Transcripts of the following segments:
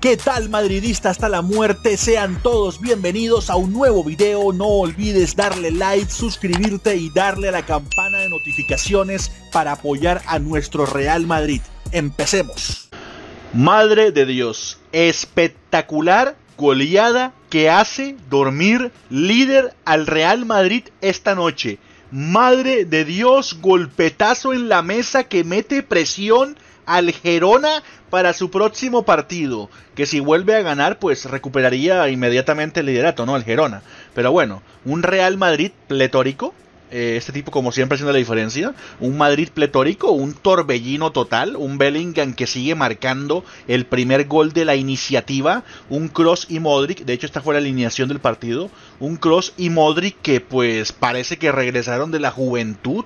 ¿Qué tal madridista hasta la muerte? Sean todos bienvenidos a un nuevo video. No olvides darle like, suscribirte y darle a la campana de notificaciones para apoyar a nuestro Real Madrid. Empecemos. Madre de Dios, espectacular goleada que hace dormir líder al Real Madrid esta noche. Madre de Dios, golpetazo en la mesa que mete presión al Gerona para su próximo partido, que si vuelve a ganar pues recuperaría inmediatamente el liderato, ¿no? El Gerona. Pero bueno, un Real Madrid pletórico, eh, este tipo como siempre haciendo la diferencia, un Madrid pletórico, un torbellino total, un Bellingham que sigue marcando el primer gol de la iniciativa, un Cross y Modric, de hecho esta fue la alineación del partido, un Cross y Modric que pues parece que regresaron de la juventud,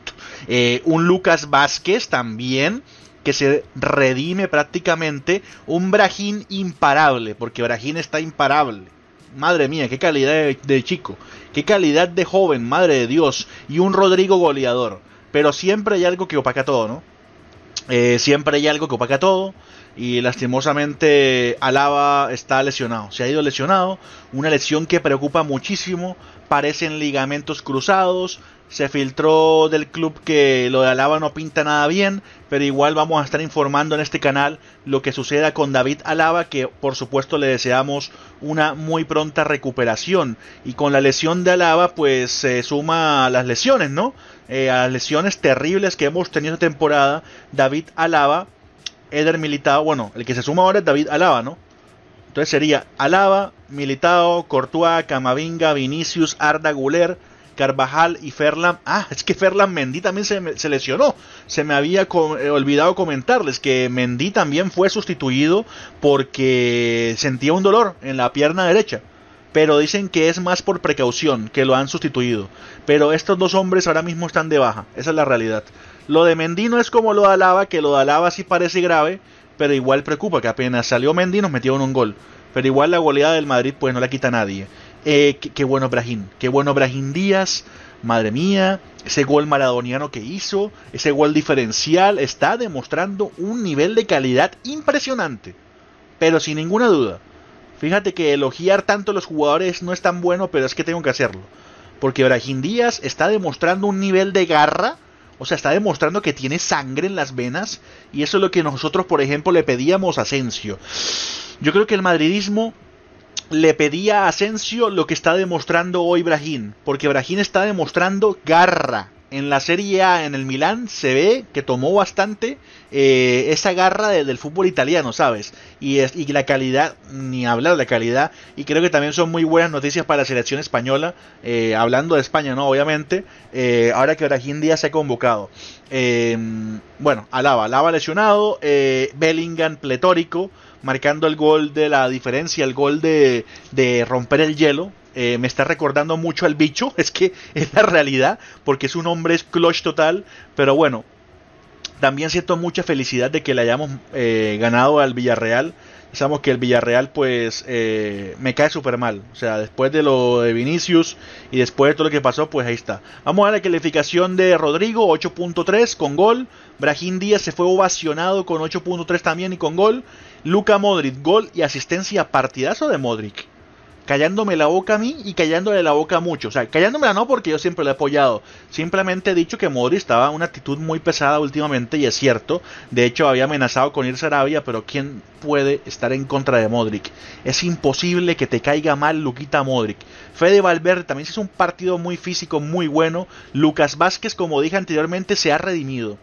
eh, un Lucas Vázquez también que se redime prácticamente un Brajín imparable, porque Brajín está imparable. Madre mía, qué calidad de, chico, qué calidad de joven, madre de Dios, y un Rodrigo goleador. Pero siempre hay algo que opaca todo, ¿no? Eh, siempre hay algo que opaca todo. Y lastimosamente Alaba está lesionado. Se ha ido lesionado. Una lesión que preocupa muchísimo. Parecen ligamentos cruzados se filtró del club que lo de Alaba no pinta nada bien, pero igual vamos a estar informando en este canal lo que suceda con David Alaba, que por supuesto le deseamos una muy pronta recuperación. Y con la lesión de Alaba, pues se suma a las lesiones, ¿no? Eh, a las lesiones terribles que hemos tenido esta temporada. David Alaba, Eder Militao, bueno, el que se suma ahora es David Alaba, ¿no? Entonces sería Alaba, Militao, Courtois, Camavinga, Vinicius, Arda Guler. Carvajal y Ferland. Ah, es que Ferland Mendy también se, lesionó. Se me había eh, olvidado comentarles que Mendy también fue sustituido porque sentía un dolor en la pierna derecha. Pero dicen que es más por precaución que lo han sustituido. Pero estos dos hombres ahora mismo están de baja. Esa es la realidad. Lo de Mendy no es como lo de Alaba, que lo de Alaba sí parece grave. Pero igual preocupa que apenas salió Mendy nos metieron un gol. Pero igual la goleada del Madrid pues no la quita nadie. Eh, qué, bueno Brahim, qué bueno Brahim Díaz, madre mía, ese gol maradoniano que hizo, ese gol diferencial, está demostrando un nivel de calidad impresionante, pero sin ninguna duda. Fíjate que elogiar tanto a los jugadores no es tan bueno, pero es que tengo que hacerlo. Porque Brahim Díaz está demostrando un nivel de garra, o sea, está demostrando que tiene sangre en las venas, y eso es lo que nosotros, por ejemplo, le pedíamos a Asensio. Yo creo que el madridismo le pedía a Asensio lo que está demostrando hoy Brahim, porque Brahim está demostrando garra. En la Serie A, en el Milán, se ve que tomó bastante eh, esa garra del fútbol italiano, ¿sabes? Y, es, y la calidad, ni hablar de la calidad, y creo que también son muy buenas noticias para la selección española, eh, hablando de España, ¿no? Obviamente, eh, ahora que Brahim Díaz se ha convocado. bueno, Alaba, Alaba lesionado, Bellingham pletórico, marcando el gol de la diferencia, el gol de, romper el hielo. Eh, me está recordando mucho al bicho, es que es la realidad, porque es un hombre, es clutch total, pero bueno, también siento mucha felicidad de que le hayamos eh, ganado al Villarreal Pensamos que el Villarreal, pues, eh, me cae súper mal. O sea, después de lo de Vinicius y después de todo lo que pasó, pues ahí está. Vamos a la calificación de Rodrigo, 8.3 con gol. Brahim Díaz se fue ovacionado con 8.3 también y con gol. Luca Modric, gol y asistencia partidazo de Modric callándome la boca a mí y callándole la boca a muchos. O sea, callándomela no porque yo siempre le he apoyado. Simplemente he dicho que Modric estaba en una actitud muy pesada últimamente y es cierto. De hecho, había amenazado con irse a Arabia, pero ¿quién puede estar en contra de Modric? Es imposible que te caiga mal Luquita Modric. Fede Valverde también hizo un partido muy físico, muy bueno. Lucas Vázquez, como dije anteriormente, se ha redimido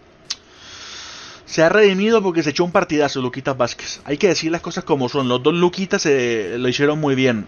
se ha redimido porque se echó un partidazo Luquita Vázquez. Hay que decir las cosas como son. Los dos Luquitas eh, lo hicieron muy bien.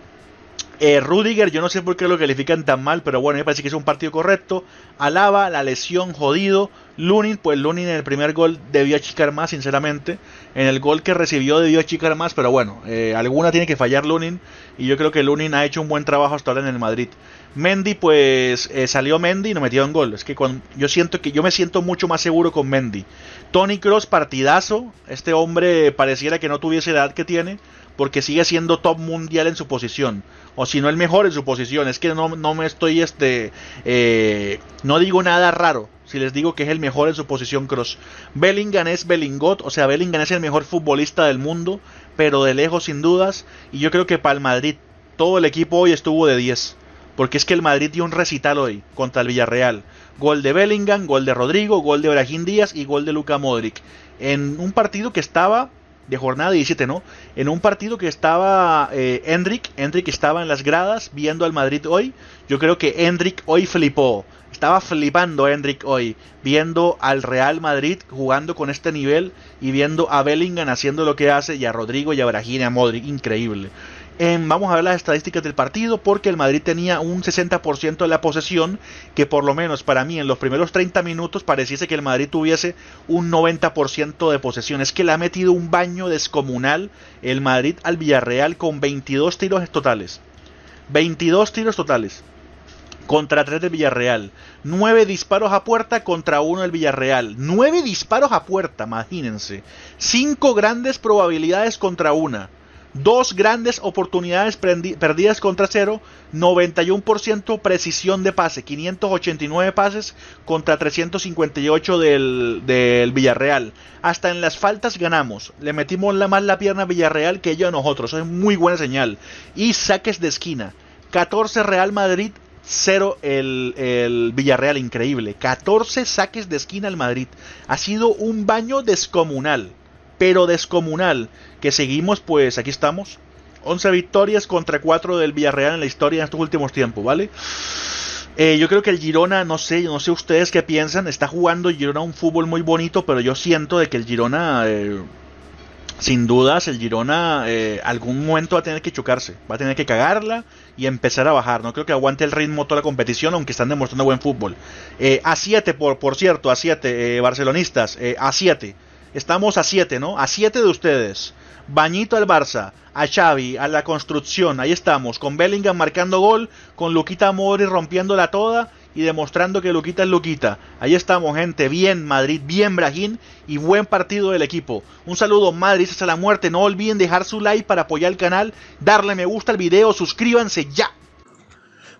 Eh, Rudiger, yo no sé por qué lo califican tan mal, pero bueno, me parece que es un partido correcto. Alaba, la lesión jodido. Lunin, pues Lunin en el primer gol debió achicar más, sinceramente. En el gol que recibió debió achicar más, pero bueno, eh, alguna tiene que fallar Lunin. Y yo creo que Lunin ha hecho un buen trabajo hasta ahora en el Madrid. Mendy, pues eh, salió Mendy y no metió un gol. Es que cuando, yo siento que yo me siento mucho más seguro con Mendy. Tony Cross, partidazo. Este hombre pareciera que no tuviese la edad que tiene, porque sigue siendo top mundial en su posición. O si no el mejor en su posición. Es que no, no me estoy este. Eh, no digo nada raro. Si les digo que es el mejor en su posición Cross. Bellingham es Bellingot. O sea, Bellingham es el mejor futbolista del mundo. Pero de lejos sin dudas. Y yo creo que para el Madrid. Todo el equipo hoy estuvo de 10 porque es que el Madrid dio un recital hoy contra el Villarreal. Gol de Bellingham, gol de Rodrigo, gol de Brahim Díaz y gol de Luca Modric. En un partido que estaba de jornada 17, ¿no? En un partido que estaba eh, Hendrik, estaba en las gradas viendo al Madrid hoy. Yo creo que Hendrik hoy flipó. Estaba flipando Hendrik hoy, viendo al Real Madrid jugando con este nivel y viendo a Bellingham haciendo lo que hace y a Rodrigo y a Brahim y a Modric. Increíble vamos a ver las estadísticas del partido porque el Madrid tenía un 60% de la posesión que por lo menos para mí en los primeros 30 minutos pareciese que el Madrid tuviese un 90% de posesión. Es que le ha metido un baño descomunal el Madrid al Villarreal con 22 tiros totales. 22 tiros totales contra 3 del Villarreal. 9 disparos a puerta contra 1 del Villarreal. 9 disparos a puerta, imagínense. 5 grandes probabilidades contra 1 Dos grandes oportunidades perdidas contra cero, 91% precisión de pase, 589 pases contra 358 del, del, Villarreal. Hasta en las faltas ganamos, le metimos la más la pierna a Villarreal que ella a nosotros, es muy buena señal. Y saques de esquina, 14 Real Madrid, cero el, el Villarreal, increíble. 14 saques de esquina al Madrid, ha sido un baño descomunal pero descomunal, que seguimos, pues aquí estamos. 11 victorias contra 4 del Villarreal en la historia en estos últimos tiempos, ¿vale? Eh, yo creo que el Girona, no sé, no sé ustedes qué piensan, está jugando Girona un fútbol muy bonito, pero yo siento de que el Girona, eh, sin dudas, el Girona eh, algún momento va a tener que chocarse, va a tener que cagarla y empezar a bajar. No creo que aguante el ritmo toda la competición, aunque están demostrando buen fútbol. a 7, por, por cierto, a 7, barcelonistas, a 7. Estamos a 7, ¿no? A 7 de ustedes. Bañito al Barça, a Xavi, a la construcción, ahí estamos, con Bellingham marcando gol, con Luquita Mori rompiéndola toda y demostrando que Luquita es Luquita. Ahí estamos, gente, bien Madrid, bien Brajín y buen partido del equipo. Un saludo Madridistas a la muerte, no olviden dejar su like para apoyar el canal, darle me gusta al video, suscríbanse ya.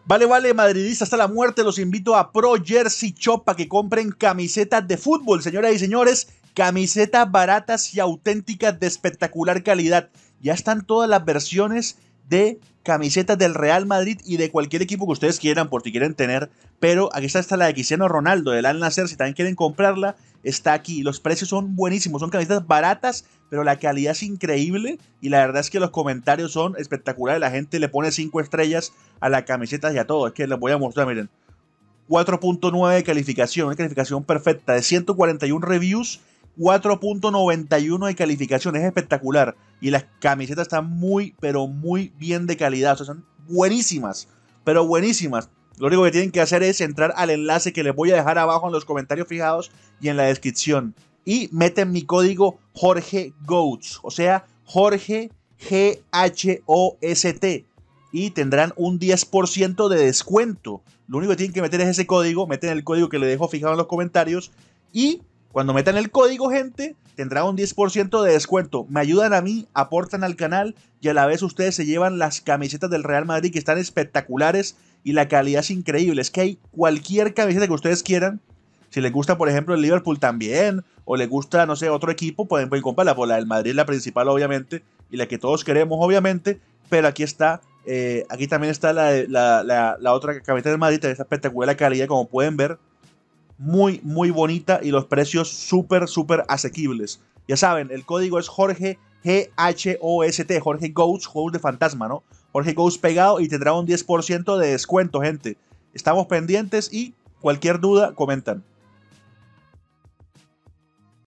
Vale, vale, madridistas a la muerte, los invito a Pro Jersey chopa que compren camisetas de fútbol, señoras y señores Camisetas baratas y auténticas de espectacular calidad. Ya están todas las versiones de camisetas del Real Madrid y de cualquier equipo que ustedes quieran, por si quieren tener. Pero aquí está, la de Cristiano Ronaldo, del Al Nacer. Si también quieren comprarla, está aquí. Los precios son buenísimos, son camisetas baratas, pero la calidad es increíble. Y la verdad es que los comentarios son espectaculares. La gente le pone 5 estrellas a la camiseta y a todo. Es que les voy a mostrar, miren. 4.9 de calificación, una calificación perfecta de 141 reviews 4.91 de calificación, es espectacular. Y las camisetas están muy, pero muy bien de calidad. O sea, son buenísimas, pero buenísimas. Lo único que tienen que hacer es entrar al enlace que les voy a dejar abajo en los comentarios fijados y en la descripción. Y meten mi código Jorge Goats, o sea, Jorge G-H-O-S-T. Y tendrán un 10% de descuento. Lo único que tienen que meter es ese código, meten el código que les dejo fijado en los comentarios y cuando metan el código, gente, tendrá un 10% de descuento. Me ayudan a mí, aportan al canal y a la vez ustedes se llevan las camisetas del Real Madrid que están espectaculares y la calidad es increíble. Es que hay cualquier camiseta que ustedes quieran. Si les gusta, por ejemplo, el Liverpool también, o les gusta, no sé, otro equipo, pueden ir comprarla. Por la del Madrid, la principal, obviamente, y la que todos queremos, obviamente. Pero aquí está, eh, aquí también está la, la, otra camiseta del Madrid, está espectacular la calidad, como pueden ver muy, muy bonita y los precios súper, súper asequibles. Ya saben, el código es Jorge G-H-O-S-T, Jorge Ghost, Ghost de fantasma, ¿no? Jorge Ghost pegado y tendrá un 10% de descuento, gente. Estamos pendientes y cualquier duda comentan.